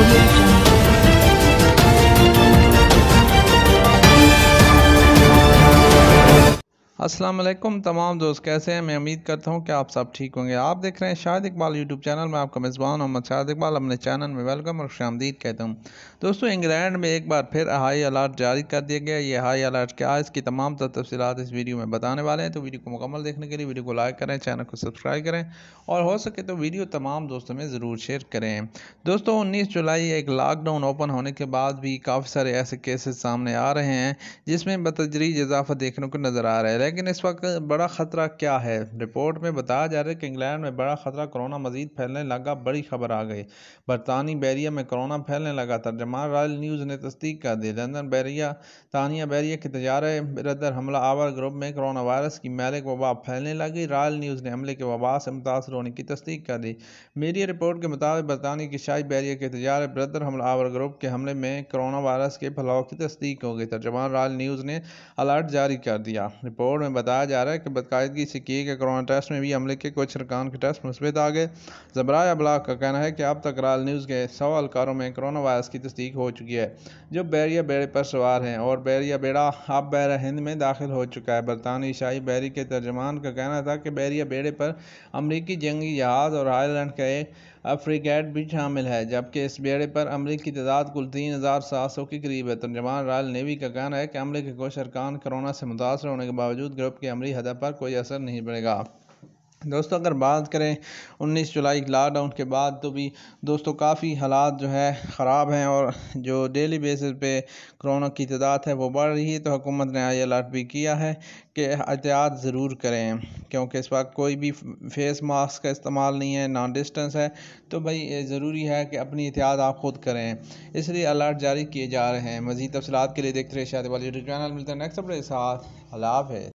audio Aslam तमाम दोस्त कैसे हैं मैं उम्मीद करता हूं कि आप सब ठीक होंगे आप देख रहे हैं शाहिद इकबाल यूट्यूब चैनल में आपका मेज़बान मोहम्मद शाहिद इकबाल अपने चैनल में वेलकम और शामदीद कहता हूं दोस्तों इंग्लैंड में एक बार फिर हाई अलर्ट जारी कर दिया गया ये हाई अलर्ट क्या है इसकी तमाम तफसीत इस वीडियो में बताने वाले हैं तो वीडियो को मुकम्मल देखने के लिए वीडियो को लाइक करें चैनल को सब्सक्राइब करें और हो सके तो वीडियो तमाम दोस्तों में ज़रूर शेयर करें दोस्तों उन्नीस जुलाई एक लॉकडाउन ओपन होने के बाद भी काफ़ी सारे ऐसे केसेस सामने आ रहे हैं जिसमें बतजरीज इजाफा देखने को नज़र आ रहा है लेकिन इस वक्त बड़ा ख़तरा क्या है रिपोर्ट में बताया जा रहा है कि इंग्लैंड में बड़ा ख़तरा कोरोना मजीद फैलने लगा बड़ी खबर आ गई बरतानी बैरिया में कोरोना फैलने लगा तर्जमान रॉयल न्यूज़ ने तस्दीक कर दी लंदन बैरिया तानिया बैरिया के तजारे बिरदर हमला आवर ग्रुप में कोरोना वायरस की मैलिक वबा फैलने लगी रॉयल न्यूज़ ने हमले के वबा से मुतासर होने की तस्दीक कर दी मीडिया रिपोर्ट के मुताबिक बरतानी की शाही बैरिया के तजारे ब्रदर हमला आवर ग्रुप के हमले में कोरोना वायरस के फैलाव की तस्दीक हो गई तर्जमान रॉयल न्यूज़ ने अलर्ट जारी कर दिया रिपोर्ट रिपोर्ट में बताया जा रहा है कि बदकायदगी से किए गए कोरोना टेस्ट में भी अमले के कुछ रकान के टेस्ट मुस्बित आ गए जबराया अबलाक का कहना है कि अब तक राल न्यूज़ के सौ अलकारों में कोरोना वायरस की तस्दीक हो चुकी है जो बैरिया बेड़े पर सवार हैं और बैरिया बेड़ा अब बैर हिंद में दाखिल हो चुका है बरतानी शाही बैरी के तर्जमान का कहना था कि बैरिया बेड़े पर अमरीकी जंगी जहाज़ और आयरलैंड का एक अफ्रीकेट भी शामिल है जबकि इस बेड़े पर अमरीकी की तादाद कुल तीन हज़ार सात सौ के करीब है तर्जमान रॉयल नेवी का कहना है कि अमले के कुछ अरकान कोरोना से मुतासर होने के बावजूद मौजूद ग्रुप के अमली हदह पर कोई असर नहीं पड़ेगा दोस्तों अगर बात करें 19 जुलाई लॉकडाउन के बाद तो भी दोस्तों काफ़ी हालात जो है ख़राब हैं और जो डेली बेसिस पे कोरोना की तादाद है वो बढ़ रही है तो हुकूमत ने आई अलर्ट भी किया है कि एहतियात ज़रूर करें क्योंकि इस वक्त कोई भी फेस मास्क का इस्तेमाल नहीं है ना डिस्टेंस है तो भाई ज़रूरी है कि अपनी एहतियात आप ख़ुद करें इसलिए अलर्ट जारी किए जा रहे हैं मज़ीद तफसलत के लिए देखते रहे शादी वाली यूट्यूब चैनल मिलते हैं नेक्स्ट अपने साथ अलाब है